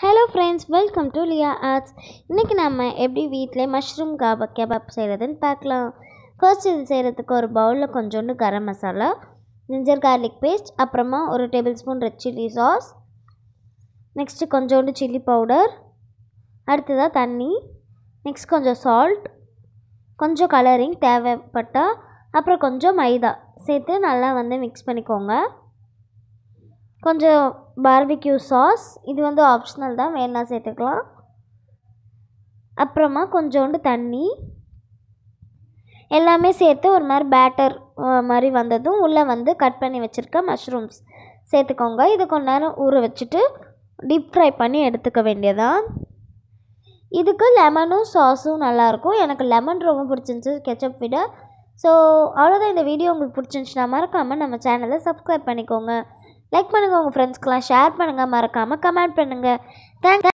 hello friends welcome to Liya arts இன்றைக்கி நம்ம எப்படி வீட்டில் மஷ்ரூம் காபா கெபாப் செய்கிறதுன்னு பார்க்கலாம் ஃபர்ஸ்ட் இது செய்கிறதுக்கு ஒரு பவுலில் கொஞ்சோண்டு garam masala ginger garlic paste அப்புறமா ஒரு tablespoon red chilli sauce next கொஞ்சோண்டு சில்லி பவுடர் அடுத்ததாக தண்ணி நெக்ஸ்ட் கொஞ்சம் சால்ட் கொஞ்சம் கலரிங் தேவைப்பட்டால் அப்புறம் கொஞ்சம் மைதா சேர்த்து நல்லா வந்து மிக்ஸ் பண்ணிக்கோங்க கொஞ்சம் பார்பிக்யூ சாஸ் இது வந்து ஆப்ஷனல் தான் வேணா சேர்த்துக்கலாம் அப்புறமா கொஞ்சோண்டு தண்ணி எல்லாமே சேர்த்து ஒரு மாதிரி பேட்டர் மாதிரி வந்ததும் உள்ளே வந்து கட் பண்ணி வச்சுருக்க மஷ்ரூம்ஸ் சேர்த்துக்கோங்க இது கொஞ்ச நேரம் ஊற வச்சுட்டு டீப் ஃப்ரை பண்ணி எடுத்துக்க வேண்டியதான் இதுக்கு லெமனும் சாஸும் நல்லாயிருக்கும் எனக்கு லெமன் ரொம்ப பிடிச்சிருந்துச்சி கெச்சப் விட ஸோ அவ்வளோதான் இந்த வீடியோ உங்களுக்கு பிடிச்சிருந்துச்சுன்னா மறக்காமல் நம்ம சேனலை சப்ஸ்கிரைப் பண்ணிக்கோங்க லைக் பண்ணுங்கள் உங்கள் ஃப்ரெண்ட்ஸ்க்கெலாம் ஷேர் பண்ணுங்கள் மறக்காமல் கமெண்ட் பண்ணுங்கள் தேங்க்ஸ்